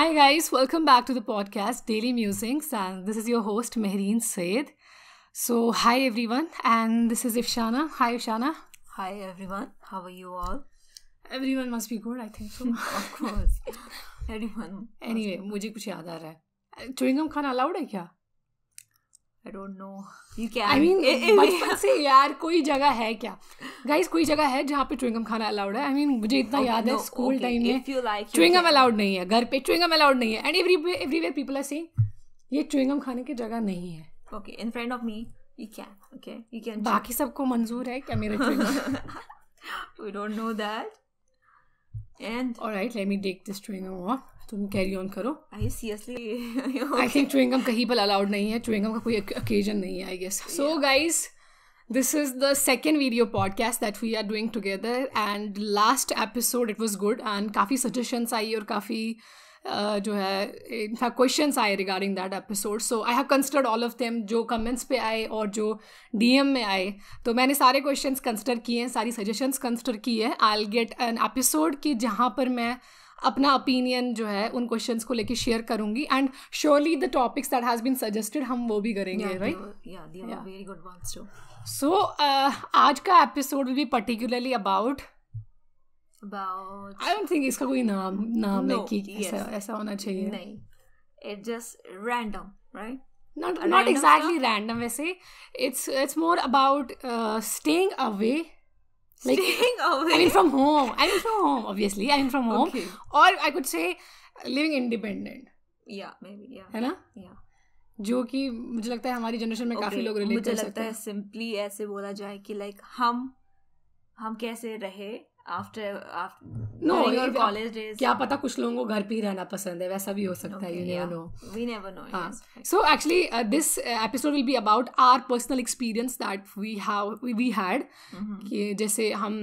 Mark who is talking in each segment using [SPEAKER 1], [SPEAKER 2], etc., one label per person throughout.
[SPEAKER 1] Hi, guys, welcome back to the podcast Daily Musings, and uh, this is your host Mehreen Sayed. So, hi everyone, and this is Ifshana. Hi, Ifshana.
[SPEAKER 2] Hi, everyone. How are you all? Everyone must be good, I think so. of course. Everyone. Anyway,
[SPEAKER 1] मुझे कुछ याद है. Uh, chewing gum खाना allowed क्या?
[SPEAKER 2] क्या बाकी
[SPEAKER 1] सबको मंजूर है क्या मेरा don't know that and alright let me take this off तुम कैरी ऑन करो
[SPEAKER 2] I seriously
[SPEAKER 1] I think chewing gum कहीं पर अलाउड नहीं है चुविंगम का कोई ओकेजन नहीं है I guess so guys this is the second video podcast that we are doing together and last episode it was good and काफ़ी सजेशंस आई और काफ़ी जो है इनफैक्ट क्वेश्चन आए regarding that episode so I have considered all of them जो comments पे आए और जो डी एम में आए तो मैंने सारे क्वेश्चन कंसिडर किए हैं सारी सजेशंस कंसिडर की है I'll get an episode कि जहाँ पर मैं अपना ओपिनियन जो है उन क्वेश्चंस को लेके शेयर करूंगी and surely the topics that has been suggested हम वो भी करेंगे राइट
[SPEAKER 2] वेरी गुड
[SPEAKER 1] सो आज का episode will be particularly about
[SPEAKER 2] I
[SPEAKER 1] don't think इसका कोई नाम नाम no, है कि yes. ऐसा ऐसा होना चाहिए नहीं
[SPEAKER 2] it just random right not not exactly stuff? random वैसे
[SPEAKER 1] it's it's more about uh, staying away
[SPEAKER 2] Like, Staying away. I mean,
[SPEAKER 1] from home. I mean, from home. Obviously, I mean, from home. Okay. Or I could say living independent.
[SPEAKER 2] Yeah, maybe. Yeah. है ना?
[SPEAKER 1] Yeah. जो कि मुझे लगता है हमारी generation में okay. काफी लोग रिलेट कर सकते हैं मुझे लगता है
[SPEAKER 2] सिंपली ऐसे बोला जाए कि लाइक हम हम कैसे रहे after after no, during your college days क्या
[SPEAKER 1] पता कुछ लोगों को घर पे ही रहना पसंद है वैसा भी हो सकता है you know
[SPEAKER 2] we never know
[SPEAKER 1] so actually this episode will be about our personal experience that we have we had कि जैसे हम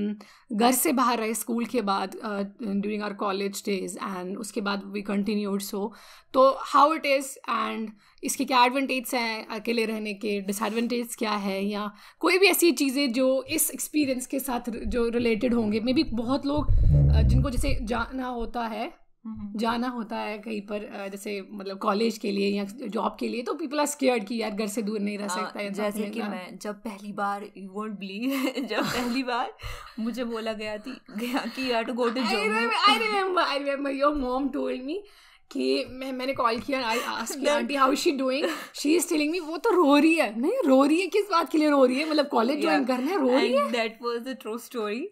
[SPEAKER 1] घर से बाहर रहे स्कूल के बाद during our college days and उसके बाद वी कंटिन्यूड सो तो हाउ इट इज़ एंड इसके क्या एडवांटेज हैं अकेले रहने के डिसएडवांटेज क्या है या कोई भी ऐसी चीज़ें जो इस एक्सपीरियंस के साथ जो रिलेटेड होंगे मे भी बहुत लोग जिनको जैसे जाना होता है हम्म। जाना होता है कहीं पर जैसे मतलब कॉलेज के लिए या जॉब के लिए तो पीपल आर स्केयर्ड कि यार घर से दूर नहीं रह हाँ, सकता है जैसे कि मैं
[SPEAKER 2] जब पहली बार यू वोट बिलीव जब पहली बार मुझे बोला गया थी गया कि यार to go to job I remember I remember your mom told me
[SPEAKER 1] कि मैं मैंने कॉल किया आई आस्क की aunty how she doing she is telling me वो तो रो रही है नहीं रो रही है किस बात के लिए रो रही है मतलब कॉलेज ज्वाइन करना है रो रही है
[SPEAKER 2] that was the true story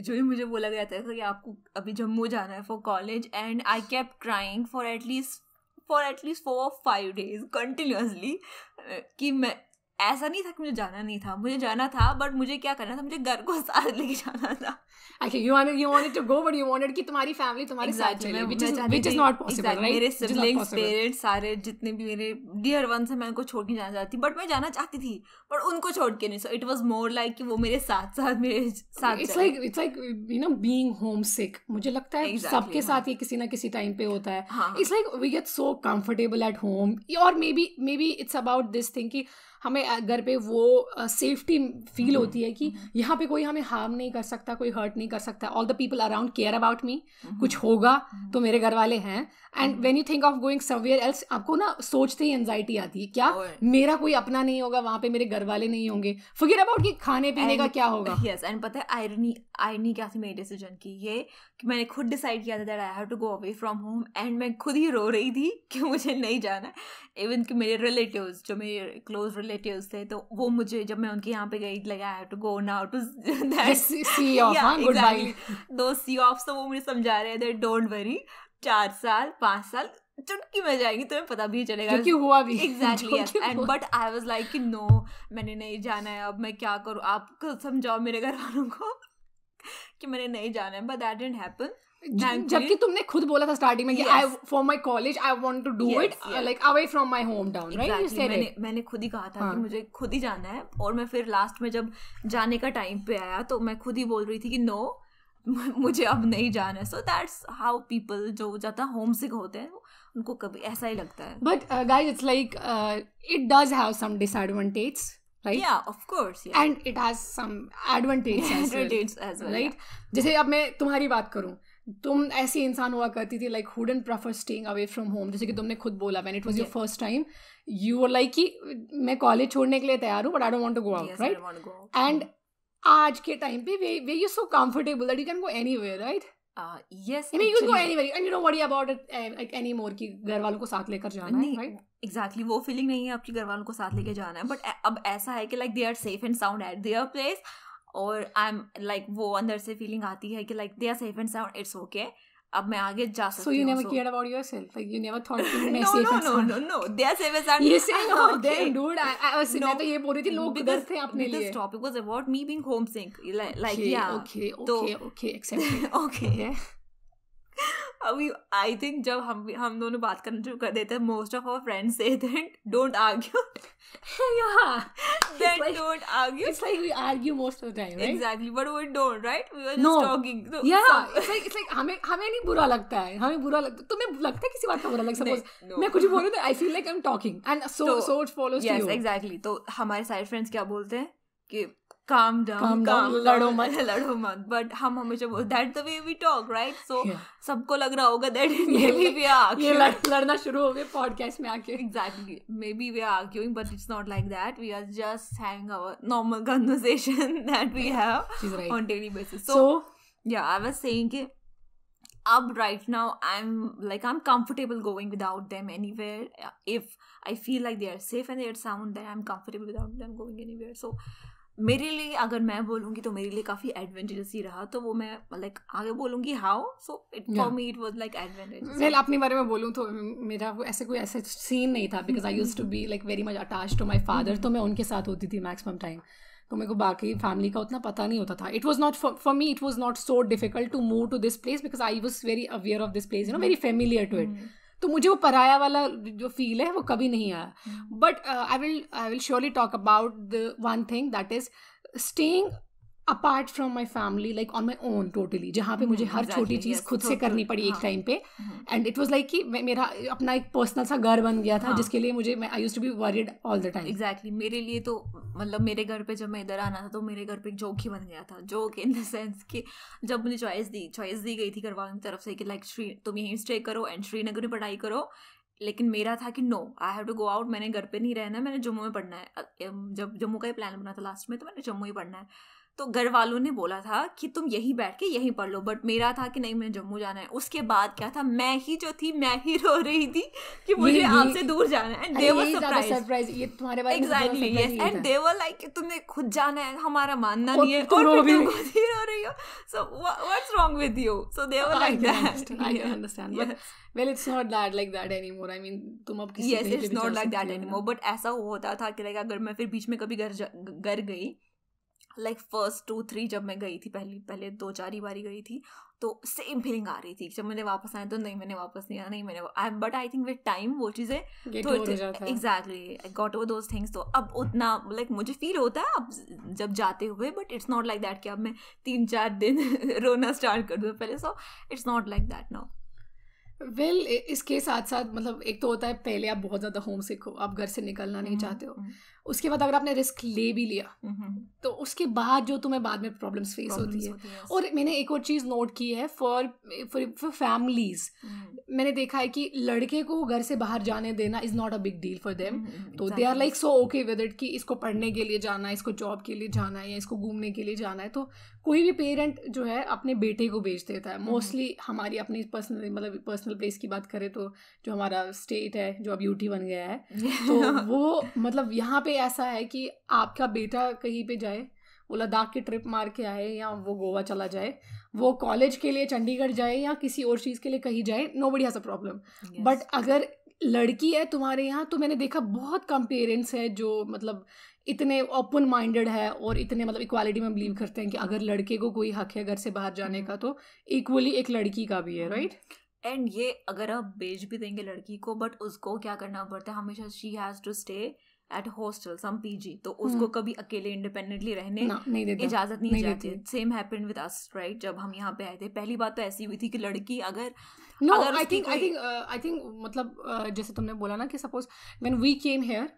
[SPEAKER 2] जो भी मुझे बोला गया था कि आपको अभी जम्मू जाना है for college and I keep trying for at least for at least four five days continuously कि मैं ऐसा नहीं था कि मुझे जाना नहीं था मुझे जाना था बट मुझे क्या करना था मुझे घर को साथ लेके जाना था actually you wanted you wanted to go but you wanted कि तुम्हारी फैमिली तुम्हारे exactly, साथ चले which is which is not possible exactly, right मेरे siblings parents सारे जितने भी मेरे dear ones हैं मैं उनको छोड़ के जाना चाहती बट मैं जाना चाहती थी पर उनको छोड़ के नहीं so it was more like कि वो मेरे साथ साथ मेरे साथ it's like it's like
[SPEAKER 1] you know being homesick मुझे लगता है exactly, सबके हाँ. साथ ये किसी ना किसी टाइम पे होता है it's like we get so comfortable at home और maybe maybe it's about this thing कि हमें घर पे वो सेफ्टी हम्म, फील होती है कि हम्म। यहाँ पे कोई हमें हार्म नहीं कर सकता कोई हर्ट हर्ट नहीं कर सकता all the people around care about me कुछ होगा mm-hmm. तो मेरे घर वाले हैं and when you think of going somewhere else आपको ना सोचते ही एनजाइटी आती है क्या मेरा कोई अपना नहीं होगा वहाँ पे मेरे
[SPEAKER 2] घर वाले नहीं होंगे फॉरगेट अबाउट कि खाने पीने का क्या होगा यस एंड पता है आयरनी आयरनी क्या थी मेरी डिसीजन की ये कि मैंने खुद डिसाइड किया था that I have to go away from home and मैं खुद ही रो रही थी कि मुझे नहीं जाना इवन कि मेरे रिलेटिव जो मेरे क्लोज रिलेटिव थे तो वो मुझे जब मैं उनके यहाँ पे गई लगा I have to go now to see off हाँ दो सी तो वो मुझे समझा रहे थे डोंट वरी चार साल पांच साल चुटकी में जाएगी तुम्हें पता भी चलेगा क्योंकि हुआ भी exactly and but I was like कि नो मैंने नहीं जाना है अब मैं क्या करूँ आप समझाओ मेरे घर वालों को कि मैंने नहीं जाना है बट दैट डेंट हैपन जबकि
[SPEAKER 1] तुमने खुद बोला था स्टार्टिंग में कि I
[SPEAKER 2] for my college I want to do it like away from my home town right मैंने मैंने खुद ही कहा था हाँ. कि मुझे खुद ही जाना है और मैं फिर लास्ट में जब जाने का टाइम पे आया तो मैं खुद ही बोल रही थी कि नो मुझे अब नहीं जाना सो दैट्स हाउ पीपल जो ज़्यादा होम सिक होते हैं उनको कभी ऐसा ही लगता है
[SPEAKER 1] but guys it's like it does have some disadvantage right या
[SPEAKER 2] of course and it has some
[SPEAKER 1] some advantages as well, as जैसे अब मैं तुम्हारी बात करूं तुम ऐसे इंसान हुआ करती थी like hood and prefer staying away from home जैसे कि तुमने खुद बोला when it was your first time you are like कि मैं कॉलेज छोड़ने के लिए तैयार हूँ but I don't want to go out right and आज के टाइम पे we you so comfortable that you
[SPEAKER 2] can go any way right घर वालों को साथ लेकर वो फीलिंग नहीं है आपकी घर वालों को साथ लेके जाना है बट अब ऐसा है कि like they are safe and sound at their place और आई एम लाइक वो अंदर से फीलिंग आती है कि like they are safe and sound it's okay अब मैं आगे जा सकती हूं so you never care about
[SPEAKER 1] yourself like you never
[SPEAKER 2] thought to be safe हूं no no no they are safe and you ये से no they dude I was मैं तो ये बोल रही थी लोग किधर थे अपने लिए this topic was about me being homesick like या okay okay okay except okay अभी आई थिंक जब हम हम दोनों बात करना शुरू कर देते हैं मोस्ट ऑफ आवर फ्रेंड्स से देन डोंट आर्ग्यू या then don't argue it's like we argue most of the time right right? But we don't right we are just talking so या इट्स लाइक
[SPEAKER 1] इट्स लाइक हमें हमें नहीं बुरा लगता है हमें बुरा लगता तुम्हें लगता है किसी बात का बुरा लग सपोज मैं कुछ बोल रही रहा I feel
[SPEAKER 2] like I am talking and so so it follows you yes exactly तो हमारे सारे फ्रेंड्स क्या बोलते हैं कि calm down calm down लड़ो मत लड़ो मत but हम हमेशा बोल that the way we talk right so yeah. सबको लग रहा होगा that maybe we are arguing ये लड़ना शुरू हो गए podcast में आके exactly maybe we are arguing but it's not like that we are just having our normal conversation that we have right. on daily basis so, so yeah I was saying कि up right now i'm like i'm comfortable going without them anywhere if i feel like they are safe and they are sound then i'm comfortable without them going anywhere so मेरे लिए अगर मैं बोलूंगी तो मेरे लिए काफ़ी एडवेंचरस ही रहा तो वो मैं लाइक आगे बोलूँगी how so it for me it was like adventurous well अपने
[SPEAKER 1] बारे में बोलूँ तो मेरा वो ऐसे कोई ऐसा सीन नहीं था because I used to be like very much attach to my father तो मैं उनके साथ होती थी मैक्सिमम टाइम तो मेरे को बाकी फैमिली का उतना पता नहीं होता था it was not for me it was not so difficult to move to this place because I was very aware of this place you know very familiar to it तो मुझे वो पराया वाला जो फील है वो कभी नहीं आया but I will I will surely talk about the one thing that is staying apart from my family like on my own totally जहाँ पे हम्म, मुझे हर छोटी चीज़ खुद से करनी पड़ी एक टाइम हाँ, पे एंड इट वॉज लाइक कि मेरा अपना
[SPEAKER 2] एक पर्सनल सा घर बन गया था हाँ। जिसके लिए मुझे I used to be worried all the time exactly मेरे लिए तो मतलब मेरे घर पे जब मैं इधर आना था तो मेरे घर पे एक जोक ही बन गया था जोक इन द सेंस कि जब मुझे चॉइस दी चॉइस दी गई थी घरवालों की तरफ से कि लाइक श्री तुम यहीं स्टे करो एंड श्रीनगर में पढ़ाई करो लेकिन मेरा था कि no I have to go out मैंने घर पे नहीं रहना है मैंने जम्मू में पढ़ना है जब जम्मू का ही प्लान बना था लास्ट में तो मैंने जम्मू ही पढ़ना है तो घर वालों ने बोला था कि तुम यहीं बैठ के यहीं पढ़ लो बट मेरा था कि नहीं मैं जम्मू जाना है उसके बाद क्या था मैं ही जो थी मैं ही रो रही थी कि मुझे आपसे दूर जाना है सरप्राइज ये तुम्हारे बारे एग्जैक्टली यस एंड तुमने खुद जाना है हमारा मानना नहीं है और रो रही हो so what's wrong with you so like that I understand but तुम अब किसी ऐसा होता था कि लाइक अगर मैं फिर बीच में कभी घर घर गई लाइक फर्स्ट टू थ्री जब मैं गई थी पहली पहले दो चार ही बारी गई थी तो सेम फीलिंग आ रही थी जब मैंने वापस आया तो नहीं मैंने वापस नहीं आया नहीं मैंने I but I think with time वो चीज़ें exactly I got over those things तो अब उतना लाइक like, मुझे फील होता है अब जब जाते हुए but it's not like that कि अब मैं तीन चार दिन रोना स्टार्ट कर दूँ पहले so it's not like that now well well, इसके साथ साथ
[SPEAKER 1] मतलब एक तो होता है पहले आप बहुत ज़्यादा होम सिक हो आप घर से निकलना नहीं हम्म, चाहते हो हम्म। उसके बाद अगर आपने रिस्क ले भी लिया हम्म, तो उसके बाद जो तुम्हें बाद में प्रॉब्लम्स फेस होती है होती और मैंने एक और चीज़ नोट की है फॉर फॉर फैमिलीज मैंने देखा है कि लड़के को घर से बाहर जाने देना is not a big deal for them तो they are like so okay with it कि इसको पढ़ने के लिए जाना है इसको जॉब के लिए जाना है या इसको घूमने के लिए जाना है तो कोई भी पेरेंट जो है अपने बेटे को भेज देता है हम्म। मोस्टली हमारी अपनी पर्सनल मतलब पर्सनल प्लेस की बात करें तो जो हमारा स्टेट है जो अब यूटी बन गया है तो वो मतलब यहाँ पे ऐसा है कि आपका बेटा कहीं पे जाए वो लद्दाख की ट्रिप मार के आए या वो गोवा चला जाए वो कॉलेज के लिए चंडीगढ़ जाए या किसी और चीज़ के लिए कहीं जाए नो बड़ी हाज अ प्रॉब्लम बट अगर लड़की है तुम्हारे यहाँ तो मैंने देखा बहुत कम पेरेंट्स हैं जो मतलब इतने ओपन माइंडेड है और इतने मतलब इक्वालिटी में बिलीव करते हैं कि अगर लड़के को कोई हक है घर से बाहर जाने हम्म। का तो इक्वली एक लड़की का भी है राइट हम्म।
[SPEAKER 2] एंड ये अगर आप बेच भी देंगे लड़की को बट उसको क्या करना पड़ता है हमेशा she has to stay at hostel some PG तो उसको हम्म। कभी अकेले इंडिपेंडेंटली रहने इजाजत नहीं, नहीं जाती same happened with us right जब हम यहाँ पे आए थे पहली बात तो ऐसी हुई थी कि लड़की अगर no I think I think I think मतलब
[SPEAKER 1] uh, जैसे तुमने बोला ना कि suppose when we came here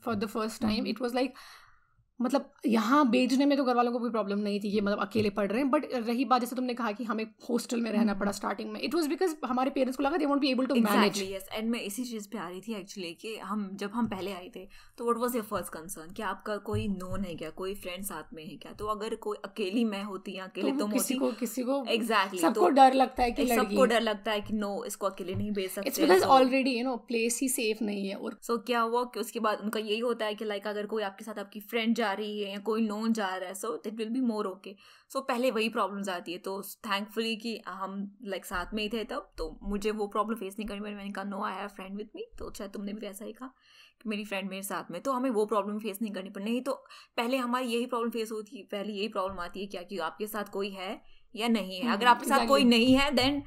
[SPEAKER 1] for the first time mm-hmm. it was like मतलब यहाँ भेजने में तो घर वालों को कोई प्रॉब्लम नहीं थी ये मतलब अकेले पढ़ रहे हैं बट रही बात जैसे तुमने कहा कि हमें हॉस्टल में रहना पड़ा स्टार्टिंग हम्म। में इट वाज बिकॉज हमारे पेरेंट्स को लगा they won't be able to manage
[SPEAKER 2] yes and मैं इसी चीज़ पे आ रही थी एक्चुअली कि हम जब हम पहले आए थे तो what was your first concern कि आपका कोई नोन है क्या कोई फ्रेंड साथ में है क्या तो अगर कोई अकेली मैं होती या अकेले तो तुम किसी को किसी को एग्जैक्टली तो सबको डर लगता है कि सबको डर लगता है कि नो इसको अकेले नहीं भेज सकते because already you know place ही सेफ नहीं है और सो क्या हुआ कि उसके बाद उनका यही होता है कि लाइक अगर कोई आपके साथ आपकी फ्रेंड जा जा रही है या कोई लोन जा रहा है so that will be more okay so पहले वही प्रॉब्लम्स आती है तो थैंकफुली कि हम लाइक साथ में ही थे तब तो मुझे वो प्रॉब्लम फेस नहीं करनी पड़ी मैंने कहा no I have friend with me तो अच्छा तुमने भी वैसा ही कहा कि मेरी फ्रेंड मेरे साथ में तो हमें वो प्रॉब्लम फेस नहीं करनी पड़ी नहीं तो पहले हमारी यही प्रॉब्लम फेस होती है पहले यही प्रॉब्लम आती है क्या कि आपके साथ कोई है या नहीं है अगर हम्म, आपके साथ कोई नहीं है देन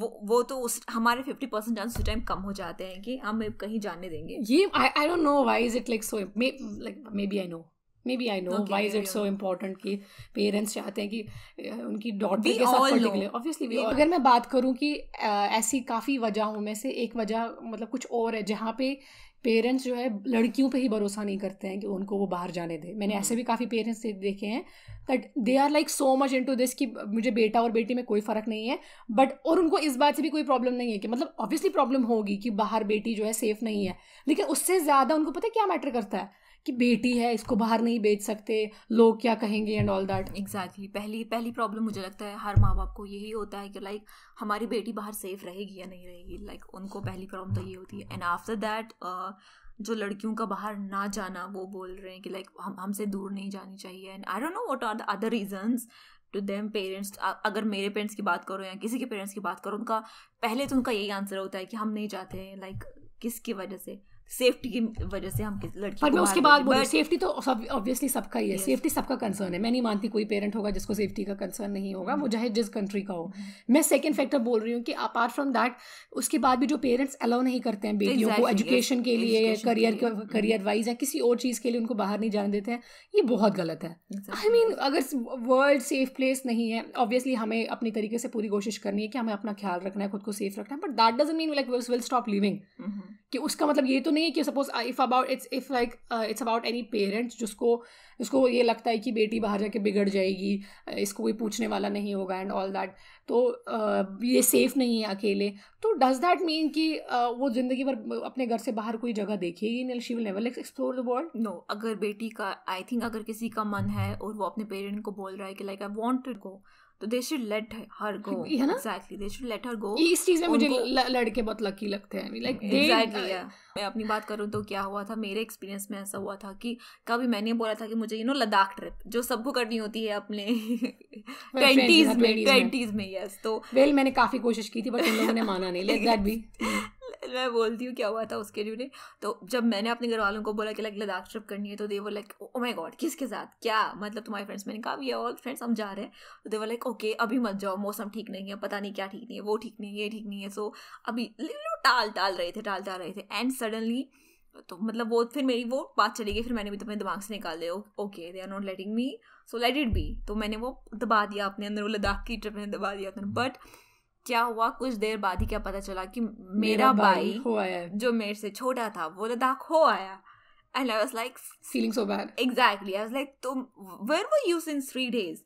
[SPEAKER 2] वो वो तो उस हमारे फिफ्टी परसेंट चांस उस टाइम कम हो जाते हैं कि हम कहीं जाने देंगे
[SPEAKER 1] ये I I don't know why is it like so like maybe I know maybe I know why is it so important कि पेरेंट्स चाहते हैं कि उनकी डॉटर के साथ पर्टिकुलर ऑब्वियसली अगर मैं बात करूँ कि ऐसी काफ़ी वजहों में से एक वजह मतलब कुछ और है जहाँ पे पेरेंट्स जो है लड़कियों पे ही भरोसा नहीं करते हैं कि उनको वो बाहर जाने दे मैंने ऐसे hmm. भी काफ़ी पेरेंट्स देखे हैं that they are like so much into this कि मुझे बेटा और बेटी में कोई फ़र्क नहीं है बट और उनको इस बात से भी कोई प्रॉब्लम नहीं है कि मतलब ऑब्वियसली प्रॉब्लम होगी कि बाहर बेटी जो है सेफ़ नहीं है लेकिन उससे ज़्यादा उनको पता है क्या मैटर करता है कि बेटी है इसको बाहर
[SPEAKER 2] नहीं बेच सकते लोग क्या कहेंगे एंड ऑल दैट एग्जैक्टली पहली पहली प्रॉब्लम मुझे लगता है हर माँ बाप को यही होता है कि लाइक like, हमारी बेटी बाहर सेफ रहेगी या नहीं रहेगी लाइक like, उनको पहली प्रॉब्लम तो ये होती है एंड आफ्टर दैट जो लड़कियों का बाहर ना जाना वो बोल रहे हैं कि लाइक like, हम हमसे दूर नहीं जानी चाहिए and I don't know what are the other reasons to them parents अगर मेरे पेरेंट्स की बात करो या किसी के पेरेंट्स की बात करो उनका पहले तो उनका यही आंसर होता है कि हम नहीं जाते हैं लाइक like, किसकी वजह से सेफ्टी की वजह से हम किस लड़की पर मैं उसके बाद बोल सेफ्टी
[SPEAKER 1] तो ऑब्वियसली सबका ही है सेफ्टी सबका कंसर्न है मैं नहीं मानती कोई पेरेंट होगा जिसको सेफ्टी का कंसर्न नहीं होगा वो चाहे जिस कंट्री का हो mm-hmm. मैं सेकेंड फैक्टर बोल रही हूँ कि अपार्ट फ्रॉम दैट उसके बाद भी जो पेरेंट्स अलाउ नहीं करते हैं बेटियों को एजुकेशन के लिए करियर करियर वाइज या किसी और चीज़ के लिए उनको बाहर नहीं जाने देते हैं ये बहुत गलत है आई मीन अगर वर्ल्ड सेफ प्लेस नहीं है ऑब्वियसली हमें अपनी तरीके से पूरी कोशिश करनी है कि हमें अपना ख्याल रखना है खुद को सेफ रखना है but that doesn't mean like will stop living कि उसका मतलब ये तो नहीं है कि suppose if about it's if like it's about any parents जिसको जिसको ये लगता है कि बेटी बाहर जाके बिगड़ जाएगी uh, इसको कोई पूछने वाला नहीं होगा एंड ऑल दैट तो uh, ये सेफ नहीं है अकेले तो डज दैट मीन कि uh, वो
[SPEAKER 2] ज़िंदगी भर अपने घर से बाहर कोई जगह देखेगी नील she will never explore the world no अगर बेटी का आई थिंक अगर किसी का मन है और वो अपने पेरेंट को बोल रहा है कि like I want to go तो they should let her go exactly they should let her go इस चीज में मुझे
[SPEAKER 1] लड़के बहुत लकी लगते हैं लाइक एग्जैक्टली
[SPEAKER 2] मैं अपनी बात करूँ तो क्या हुआ था मेरे एक्सपीरियंस में ऐसा हुआ था कि कभी मैंने बोला था कि मुझे यू नो लद्दाख ट्रिप जो सबको करनी होती है अपने
[SPEAKER 1] ट्वेंटीज में ट्वेंटीज
[SPEAKER 2] में यस तो वेल
[SPEAKER 1] मैंने काफी कोशिश की थी बट उन लोगों ने माना नहीं लेट दैट बी
[SPEAKER 2] तो मैं बोलती हूँ क्या हुआ था उसके लिए तो जब मैंने अपने घर वालों को बोला कि लाइक लद्दाख ट्रिप करनी है तो दे वो लाइक ओ माई गॉड किसके साथ क्या मतलब तुम्हारे फ्रेंड्स मैंने कहा ये ऑल फ्रेंड्स हम जा रहे हैं तो देवर लाइक ओके अभी मत जाओ मौसम ठीक नहीं है पता नहीं क्या ठीक नहीं है वो ठीक नहीं है ये ठीक नहीं है सो अभी टाल टाल रहे थे टाल टाल रहे थे एंड सडनली तो मतलब वो फिर मेरी वो बात चली गई फिर मैंने भी तो अपने दिमाग से निकाल दिया okay they are not letting me so let it be तो मैंने वो दबा दिया अपने अंदर वो लद्दाख की ट्रिप में दबा दिया अपने बट क्या हुआ कुछ देर बाद ही क्या पता चला कि मेरा, मेरा भाई हो आया जो मेरे से छोटा था वो लद्दाख हो आया and I was like feeling so bad exactly I was like तुम where were you since three days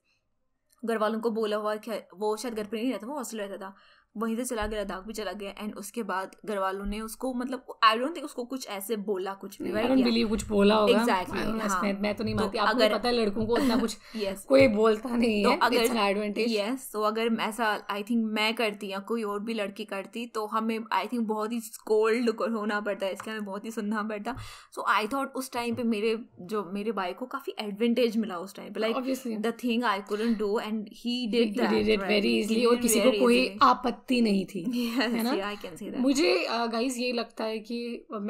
[SPEAKER 2] घर वालों को बोला हुआ कि वो शायद घर पे नहीं रहता वो हॉस्टल रहता था वहीं से चला गया लद्दाख भी चला गया एंड उसके बाद घर वालों ने उसको मतलब आई डोंट थिंक उसको कुछ ऐसे बोला कुछ भी आई डोंट बिलीव कुछ बोला होगा एग्जैक्टली exactly, हाँ, मैं, तो नहीं तो मानती तो आपको अगर, पता है लड़कों को उतना कुछ yes, कोई
[SPEAKER 1] बोलता नहीं तो है अगर इट्स एडवांटेज यस
[SPEAKER 2] तो अगर ऐसा आई थिंक मैं करती या कोई और भी लड़की करती तो हमें आई थिंक बहुत ही कोल्ड होना पड़ता है इसके हमें बहुत ही सुनना पड़ता सो आई थॉट उस टाइम पे मेरे जो मेरे भाई को काफी एडवांटेज मिला उस टाइम पे like the thing I couldn't do and he did that very easily और किसी को कोई
[SPEAKER 1] आपत्ति लगती नहीं थी yes, है ना yeah, मुझे गाइज uh, ये लगता है कि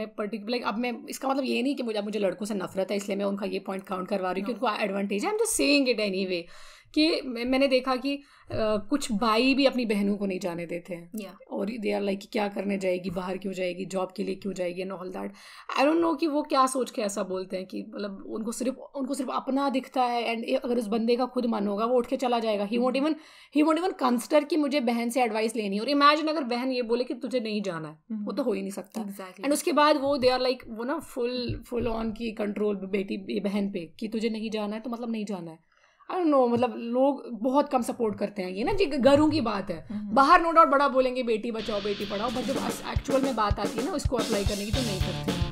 [SPEAKER 1] मैं पर्टिकुलर अब मैं इसका मतलब ये नहीं कि मुझे मुझे लड़कों से नफरत है इसलिए मैं उनका ये पॉइंट काउंट करवा रही हूँ no. कि उनको एडवांटेज है I am just saying it anyway कि मैंने देखा कि कुछ भाई भी अपनी बहनों को नहीं जाने देते हैं yeah. और दे आर लाइक क्या करने जाएगी बाहर क्यों जाएगी जॉब के लिए क्यों जाएगी and all that I don't know कि वो क्या सोच के ऐसा बोलते हैं कि मतलब उनको सिर्फ उनको सिर्फ अपना दिखता है एंड अगर उस बंदे का खुद मन होगा वो उठ के चला जाएगा he won't even he won't even consider कि मुझे बहन से एडवाइस लेनी और इमेजिन अगर बहन ये बोले कि तुझे नहीं जाना है mm-hmm. वो तो हो ही नहीं सकता एंड exactly. उसके बाद वो दे आर लाइक वो ना फुल फुल ऑन की कंट्रोल बेटी बहन पे कि तुझे नहीं जाना है तो मतलब नहीं जाना है आई नो मतलब लोग बहुत कम सपोर्ट करते हैं ये ना जी घरों की बात है mm-hmm. बाहर नो डाउट बड़ा बोलेंगे बेटी बचाओ बेटी पढ़ाओ बट जब एक्चुअल में बात आती है ना उसको अप्लाई करने की तो नहीं करते हैं